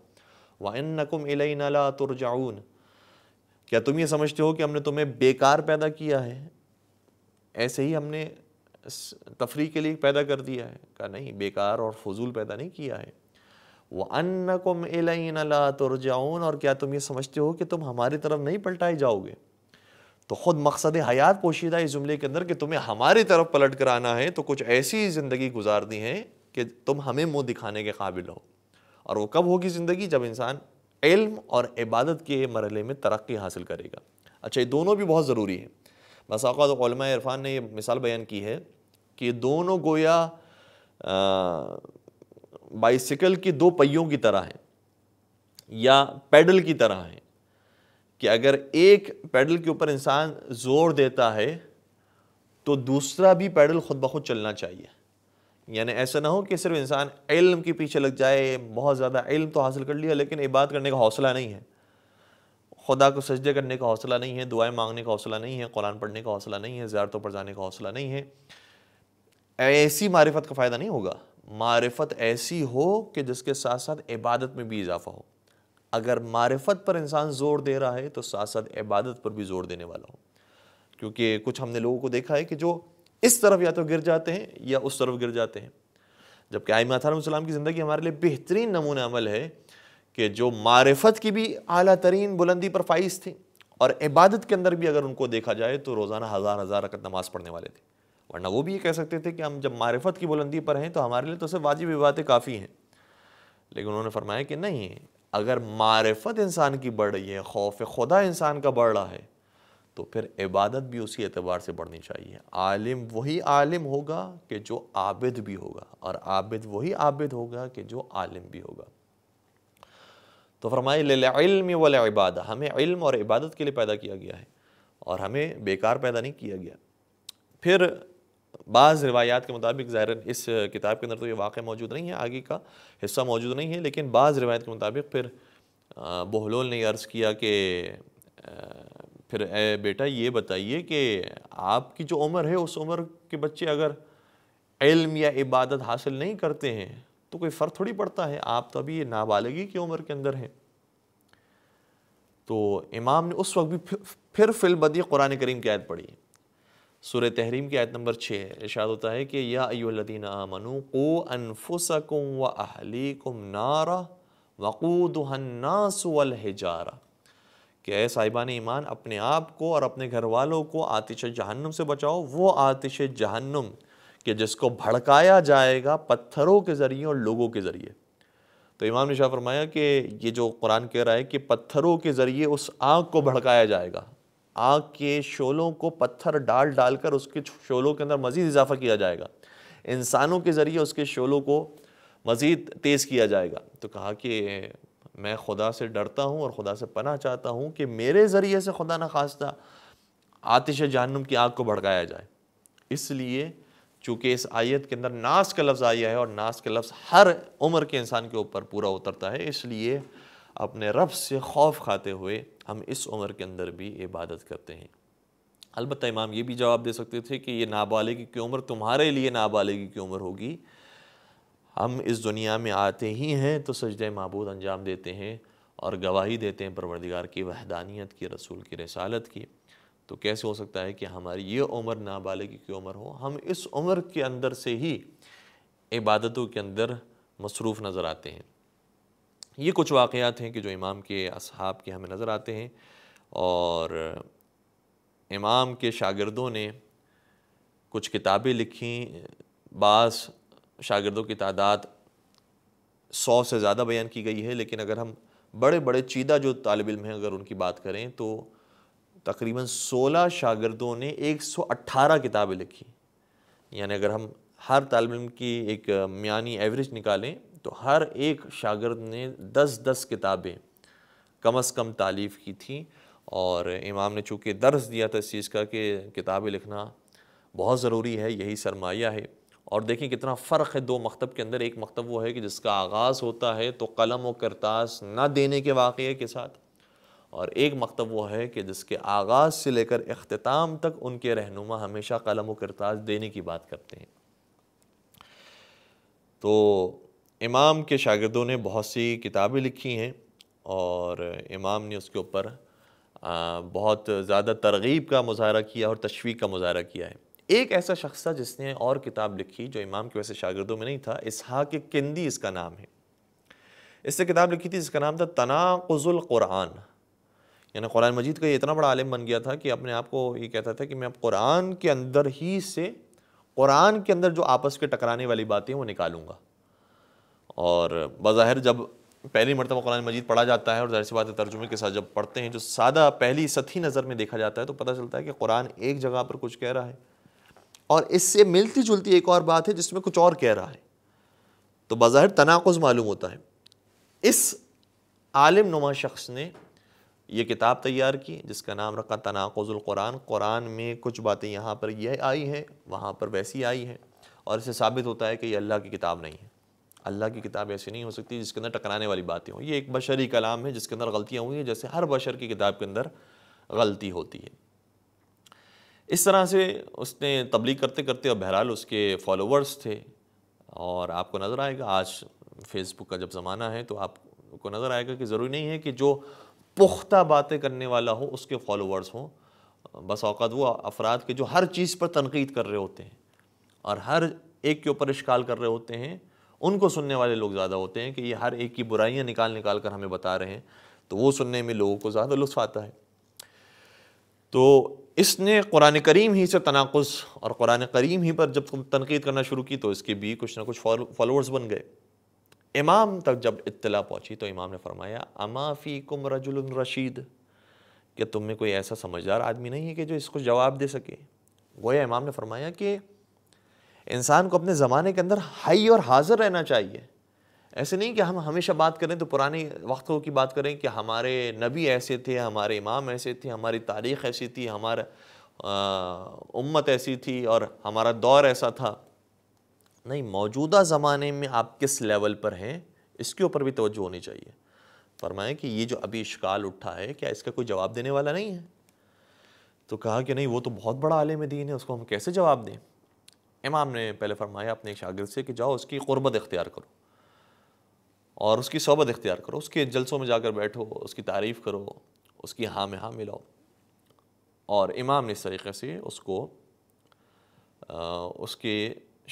व इनकुम इलैना तुरजाउन क्या तुम ये समझते हो कि हमने तुम्हें बेकार पैदा किया है ऐसे ही हमने तफरी के लिए पैदा कर दिया है कहा नहीं बेकार और फजूल पैदा नहीं किया है व अन्नकुम इलैना तुरजाउन और क्या तुम ये समझते हो कि तुम हमारी तरफ नहीं पलटाए जाओगे तो ख़ुद मकसद हयात पोशीदा इस जुमले के अंदर कि तुम्हें हमारी तरफ पलट कर आना है तो कुछ ऐसी ज़िंदगी गुजारनी है कि तुम हमें मुँह दिखाने के काबिल हो और वो कब होगी ज़िंदगी जब इंसान इल्म और इबादत के मरहले में तरक्की हासिल करेगा अच्छा ये दोनों भी बहुत ज़रूरी है बसाक़ातमा तो इरफान ने ये मिसाल बयान की है कि ये दोनों गोया बाइसिकल के दो पहियों की तरह हैं या पैडल की तरह हैं कि अगर एक पैडल के ऊपर इंसान ज़ोर देता है तो दूसरा भी पैडल खुद ब खुद चलना चाहिए यानी ऐसा ना हो कि सिर्फ इंसान इल्म के पीछे लग जाए बहुत ज़्यादा इल्म तो हासिल कर लिया लेकिन इबादत करने का हौसला नहीं है खुदा को सजदे करने का हौसला नहीं है दुआएं मांगने का हौसला नहीं है कुरान पढ़ने का हौसला नहीं है ज्यारतों पर जाने का हौसला नहीं है ऐसी मारिफत का फ़ायदा नहीं होगा मारिफत ऐसी हो कि जिसके साथ साथ इबादत में भी इजाफा हो अगर मारफत पर इंसान ज़ोर दे रहा है तो साथ साथ इबादत पर भी ज़ोर देने वाला हूँ क्योंकि कुछ हमने लोगों को देखा है कि जो इस तरफ या तो गिर जाते हैं या उस तरफ गिर जाते हैं जबकि आई मथाराम की ज़िंदगी हमारे लिए बेहतरीन नमून अमल है कि जो मारफत की भी अली तरीन बुलंदी पर फाइज थी और इबादत के अंदर भी अगर उनको देखा जाए तो रोज़ाना हज़ार हज़ार रकत नमाज़ पढ़ने वाले थे वरना वो भी ये कह सकते थे कि हम जब मारफत की बुलंदी पर हैं तो हमारे लिए तो सिर्फ वाजिब इबादतें काफ़ी हैं लेकिन उन्होंने फरमाया कि नहीं अगर मारफत इंसान की बढ़ रही है खौफ खुदा इंसान का बढ़ रहा है तो फिर इबादत भी उसी एतबार से बढ़नी चाहिए आलिम वही आलिम होगा कि जो आबिद भी होगा और आबिद वही आबिद होगा कि जो आलिम भी होगा तो फरमाए वाल इबाद हमें इल्म और इबादत के लिए पैदा किया गया है और हमें बेकार पैदा नहीं किया गया फिर बाज़ रिवायात के मुताबिक ज़ाहिर इस किताब के अंदर तो ये वाक़ मौजूद नहीं है आगे का हिस्सा मौजूद नहीं है लेकिन बाज़ रवायात के मुताबिक फिर बहलोल ने अर्ज़ किया कि फिर ए बेटा ये बताइए कि आपकी जो उम्र है उस उम्र के बच्चे अगर इल्म या इबादत हासिल नहीं करते हैं तो कोई फ़र्क थोड़ी पड़ता है आप तो अभी ये नाबालगी की उम्र के अंदर हैं तो इमाम ने उस वक्त भी फिर फिलबदी कुरान करीम की आयत पढ़ी सुर तहरीम की आयत नंबर छः इर्शाद होता है कि या अयोलदीन आमनु को अनफुसकुम व कुम नारा वक़ूदनासवलहजारा कि ए साहिबान ईमान अपने आप को और अपने घर वालों को आतिश जहन्नुम से बचाओ वो आतिश जहन्नुम कि जिसको भड़काया जाएगा पत्थरों के ज़रिए और लोगों के ज़रिए तो इमाम ने शाह फरमाया कि ये जो कुरान कह रहा है कि पत्थरों के ज़रिए उस आग को भड़काया जाएगा आग के शोलों को पत्थर डाल डालकर उसके शोलों के अंदर मज़ीद इजाफा किया जाएगा इंसानों के ज़रिए उसके शोलों को मज़ीद तेज़ किया जाएगा तो कहा कि मैं खुदा से डरता हूँ और खुदा से पना चाहता हूँ कि मेरे ज़रिए से खुदा न खास्ता आतिश जहनम की आग को भड़काया जाए इसलिए चूँकि इस आयत के अंदर नास का लफ्ज़ आया है और नास का लफ्ज़ हर उम्र के इंसान के ऊपर पूरा उतरता है इसलिए अपने रब से खौफ खाते हुए हम इस उम्र के अंदर भी इबादत करते हैं अलबत्त इमाम ये भी जवाब दे सकते थे कि ये नाबालिग की उम्र तुम्हारे लिए नाबालिग की उम्र होगी हम इस दुनिया में आते ही हैं तो सजद मबूद अंजाम देते हैं और गवाही देते हैं परवरदिगार की वहदानियत की रसूल की रसालत की तो कैसे हो सकता है कि हमारी ये उम्र नाबालिग की उम्र हो हम इस उम्र के अंदर से ही इबादतों के अंदर मसरूफ़ नज़र आते हैं ये कुछ वाक़ात हैं कि जो इमाम के अब के हमें नज़र आते हैं और इमाम के शागिर्दों ने कुछ किताबें लिखीं बास शागिर्दों की तादाद सौ से ज़्यादा बयान की गई है लेकिन अगर हम बड़े बड़े चीदा जो तालब इम हैं अगर उनकी बात करें तो तकरीबन सोलह शागिर्दों ने एक सौ अट्ठारह किताबें लिखी यानी अगर हम हर तालब इम की एक मियानी एवरेज निकालें तो हर एक शागिर्द ने दस दस किताबें कम अज़ कम तालीफ़ की थी और इमाम ने चूँकि दर्ज दिया था इस चीज़ का कि किताबें लिखना बहुत ज़रूरी है यही सरमाया है और देखें कितना फ़र्क है दो मकतब के अंदर एक मकतब वो है कि जिसका आगाज़ होता है तो कलम व करतास ना देने के वाक़े के साथ और एक मकतब वो है कि जिसके आगाज़ से लेकर अख्ताम तक उनके रहनुमा हमेशा कलम व करतास देने की बात करते हैं तो इमाम के शागिर्दों ने बहुत सी किताबें लिखी हैं और इमाम ने उसके ऊपर बहुत ज़्यादा तरगीब का मुजाहरा किया और तशवीक का मुजाहरा किया है एक ऐसा शख्स था जिसने और किताब लिखी जो इमाम के वैसे शागिर्दों में नहीं था के किंदी इसका नाम है इससे किताब लिखी थी जिसका नाम था तनाकुजुल कुरान यानी कुरान मजीद का ये इतना बड़ा आलिम बन गया था कि अपने आप को ये कहता था कि मैं अब कुरान के अंदर ही से कुरान के अंदर जो आपस के टकराने वाली बातें वो निकालूंगा और बज़ाहिर जब पहली मरतबा कुरान मजीद पढ़ा जाता है और जहर सी बात तर्जुमे के साथ जब पढ़ते हैं जो सादा पहली सतही नज़र में देखा जाता है तो पता चलता है कि कुरान एक जगह पर कुछ कह रहा है और इससे मिलती जुलती एक और बात है जिसमें कुछ और कह रहा है तो बज़ाहिर तनाक़ मालूम होता है इस आलिम नुमा शख्स ने यह किताब तैयार की जिसका नाम रखा तनाकुजुल कुरान में कुछ बातें यहाँ पर यह आई हैं वहाँ पर वैसी आई हैं और इससे साबित होता है कि ये अल्लाह की किताब नहीं है अल्लाह की किताब ऐसी नहीं हो सकती जिसके अंदर टकराने वाली बातें हों ये एक बशरी कलाम है जिसके अंदर गलतियाँ हुई हैं जैसे हर बशर की किताब के अंदर गलती होती है इस तरह से उसने तबलीग करते करते और बहरहाल उसके फॉलोअर्स थे और आपको नज़र आएगा आज फेसबुक का जब ज़माना है तो आपको नज़र आएगा कि ज़रूरी नहीं है कि जो पुख्ता बातें करने वाला हो उसके फॉलोअर्स हों बस अवत वो अफराद के जो हर चीज़ पर तनकीद कर रहे होते हैं और हर एक के ऊपर इश्काल कर रहे होते हैं उनको सुनने वाले लोग ज़्यादा होते हैं कि ये हर एक की बुराइयाँ निकाल निकाल कर हमें बता रहे हैं तो वो सुनने में लोगों को ज़्यादा लुत्फ आता है तो इसने कुरान करीम ही से तनाक़ुस और कुरान करीम ही पर जब तनकीद करना शुरू की तो इसके भी कुछ ना कुछ फॉलोअर्स बन गए इमाम तक जब इत्तला पहुंची तो इमाम ने फरमाया अमाफ़ी कुम रजुल रशीद क्या तुम में कोई ऐसा समझदार आदमी नहीं है कि जो इसको जवाब दे सके गोया इमाम ने फरमाया कि इंसान को अपने ज़माने के अंदर हाई और हाज़िर रहना चाहिए ऐसे नहीं कि हम हमेशा बात करें तो पुराने वक्तों की बात करें कि हमारे नबी ऐसे थे हमारे इमाम ऐसे थे हमारी तारीख़ ऐसी थी हमारा उम्मत ऐसी थी और हमारा दौर ऐसा था नहीं मौजूदा ज़माने में आप किस लेवल पर हैं इसके ऊपर भी तोज्जो होनी चाहिए फरमाएँ कि ये जो अभी इश्काल उठा है क्या इसका कोई जवाब देने वाला नहीं है तो कहा कि नहीं वो तो बहुत बड़ा आलम दीन है उसको हम कैसे जवाब दें इमाम ने पहले फरमाया अपने एक से कि जाओ उसकी क़ुरबत इख्तियार करो और उसकी सोबत इख्तियार करो उसके जलसों में जाकर बैठो उसकी तारीफ़ करो उसकी हाँ में हाँ मिलाओ और इमाम ने इस तरीके से उसको आ, उसके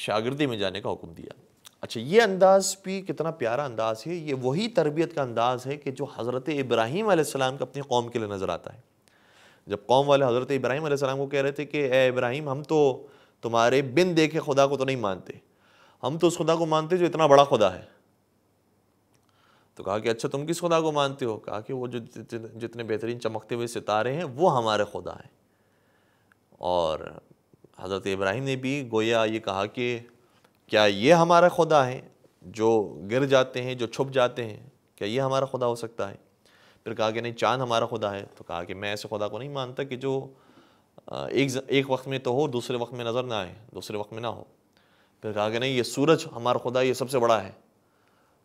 शागिर्दी में जाने का हुक्म दिया अच्छा ये अंदाज़ भी कितना प्यारा अंदाज़ है ये वही तरबियत का अंदाज़ है कि जो हज़रत इब्राहिम आसमाम का अपनी कौम के लिए नज़र आता है जब कौम वाले हज़रत इब्राहिम आसमाम को कह रहे थे कि ए इब्राहिम हम तो तुम्हारे बिन देखे खुदा को तो नहीं मानते हम तो उस खुदा को मानते जो इतना बड़ा खुदा है तो कहा कि अच्छा तुम किस खुदा को मानते हो कहा कि वो जो जितने बेहतरीन चमकते हुए सितारे हैं वो हमारे खुदा हैं और हज़रत इब्राहिम ने भी गोया ये कहा कि क्या ये हमारा खुदा है जो गिर जाते हैं जो छुप जाते हैं क्या ये हमारा खुदा हो सकता है फिर कहा कि नहीं चांद हमारा खुदा है तो कहा कि मैं ऐसे खुदा को नहीं मानता कि जो एक एक वक्त में तो हो दूसरे वक्त में नज़र ना आए दूसरे वक्त में ना हो फिर कहा कि नहीं ये सूरज हमारा खुदा ये सबसे बड़ा है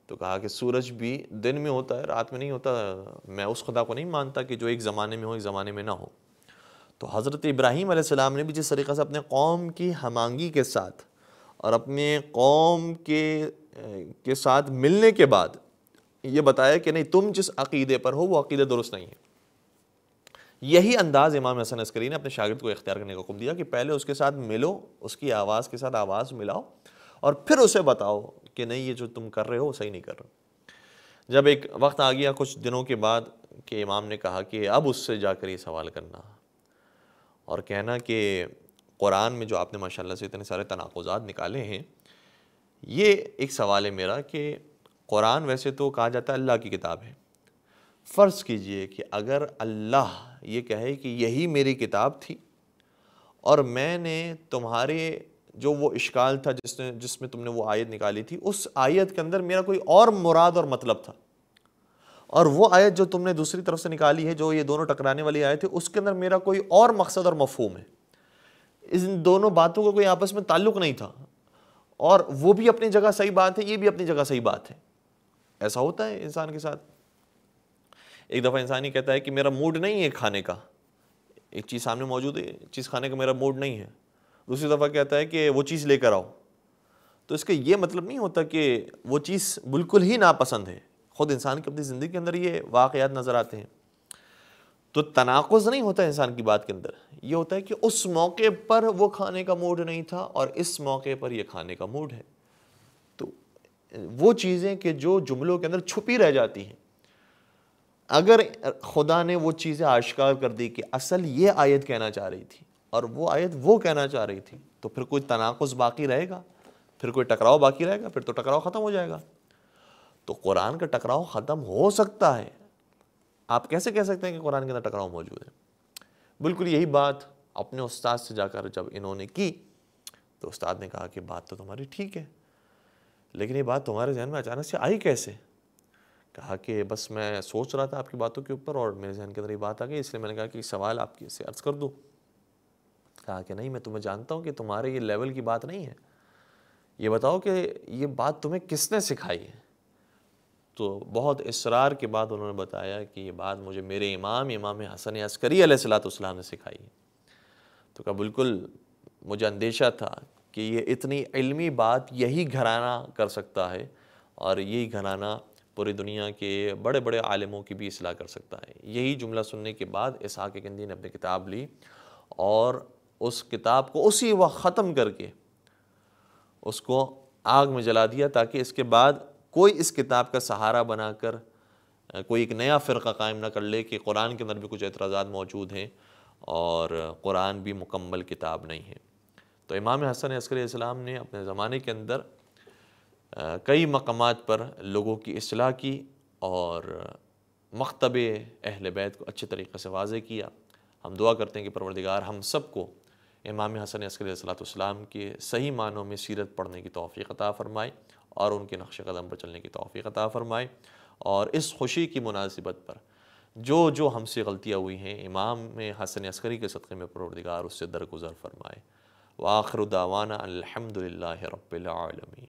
तो कहा कि सूरज भी दिन में होता है रात में नहीं होता मैं उस खुदा को नहीं मानता कि जो एक ज़माने में हो एक ज़माने में ना हो तो हज़रत इब्राहीम आसमाम ने भी जिस तरीक़े से अपने कौम की हमांगी के साथ और अपने कौम के के साथ मिलने के बाद ये बताया कि नहीं तुम जिस अकीदे पर हो वो अकीदे दुरुस्त नहीं है यही अंदाज इमाम हसन अस्करी ने अपने शागिद को इख्तियार करने का हुक्म दिया कि पहले उसके साथ मिलो उसकी आवाज़ के साथ आवाज़ मिलाओ और फिर उसे बताओ कि नहीं ये जो तुम कर रहे हो सही नहीं कर रहे जब एक वक्त आ गया कुछ दिनों के बाद कि इमाम ने कहा कि अब उससे जाकर ये सवाल करना और कहना कि कुरान में जो आपने माशाल्लाह से इतने सारे तनाक़ात निकाले हैं ये एक सवाल है मेरा कि कुरान वैसे तो कहा जाता है अल्लाह की किताब है फ़र्ज़ कीजिए कि अगर अल्लाह ये कहे कि यही मेरी किताब थी और मैंने तुम्हारे जो वो इश्काल था जिसने जिसमें तुमने वो आयत निकाली थी उस आयत के अंदर मेरा कोई और मुराद और मतलब था और वो आयत जो तुमने दूसरी तरफ से निकाली है जो ये दोनों टकराने वाली आयत है उसके अंदर मेरा कोई और मकसद और मफहूम है इन दोनों बातों का को कोई आपस में ताल्लुक नहीं था और वो भी अपनी जगह सही बात है ये भी अपनी जगह सही बात है ऐसा होता है इंसान के साथ एक दफ़ा इंसान ये कहता है कि मेरा मूड नहीं है खाने का एक चीज़ सामने मौजूद है चीज़ खाने का मेरा मूड नहीं है दूसरी दफ़ा कहता है कि वो चीज़ लेकर आओ तो इसका ये मतलब नहीं होता कि वो चीज़ बिल्कुल ही नापसंद है ख़ुद इंसान की अपनी ज़िंदगी के अंदर ये वाक़ात नज़र आते हैं तो तनाक़ नहीं होता इंसान की बात के अंदर ये होता है कि उस मौके पर वो खाने का मूड नहीं था और इस मौके पर ये खाने का मूड है तो वो चीज़ें कि जो जुमलों के अंदर छुपी रह जाती हैं अगर खुदा ने वो चीज़ें आश्कार कर दी कि असल ये आयत कहना चाह रही थी और वो आयत वो कहना चाह रही थी तो फिर कोई तनाकुस बाकी रहेगा फिर कोई टकराव बाकी रहेगा फिर तो टकराव ख़त्म हो जाएगा तो कुरान का टकराव ख़त्म हो सकता है आप कैसे कह सकते हैं कि कुरान के अंदर टकराव मौजूद है बिल्कुल यही बात अपने उस्ताद से जाकर जब इन्होंने की तो उस्ताद ने कहा कि बात तो तुम्हारी ठीक है लेकिन ये बात तुम्हारे जहन में अचानक से आई कैसे कहा कि बस मैं सोच रहा था आपकी बातों के ऊपर और मेरे जहन के अंदर ये बात आ गई इसलिए मैंने कहा कि सवाल आपकी से अर्ज़ कर दूँ कहा कि नहीं मैं तुम्हें जानता हूँ कि तुम्हारे ये लेवल की बात नहीं है ये बताओ कि ये बात तुम्हें किसने सिखाई है तो बहुत इसरार के बाद उन्होंने बताया कि ये बात मुझे मेरे इमाम इमाम हसन अस्करी सलाम ने सिखाई है तो कहा बिल्कुल मुझे अंदेशा था कि ये इतनी इल्मी बात यही घराना कर सकता है और यही घराना पूरी दुनिया के बड़े बड़े आलमों की भी असलाह कर सकता है यही जुमला सुनने के बाद इसहाक गंदी ने अपनी किताब ली और उस किताब को उसी वक्त ख़त्म करके उसको आग में जला दिया ताकि इसके बाद कोई इस किताब का सहारा बनाकर कोई एक नया फ़िरका कायम ना कर ले कि कुरान के अंदर भी कुछ एतराज़ा मौजूद हैं और कुरान भी मुकम्मल किताब नहीं है तो इमाम हसन असकर इस्लाम ने अपने ज़माने के अंदर कई मकाम पर लोगों की असलाह की और मकतब अहल बैत को अच्छे तरीके से वाज किया हम दुआ करते हैं कि परवरदिगार हम सब को इमाम हसन अस्कर सलाम के सही मानों में सीरत पढ़ने की तोफ़ी अता फ़रमाए और उनके नक्श कदम पर चलने की तोफ़ी अता फ़रमाए और इस खुशी की मुनासिबत पर जो जो हमसे गलतियाँ हुई हैं इमाम हसन अस्करी के सदक़े में परवरदिगार उससे दरगुजर फरमाए व आखिर दावाना अलहमदिल्ला रबालमी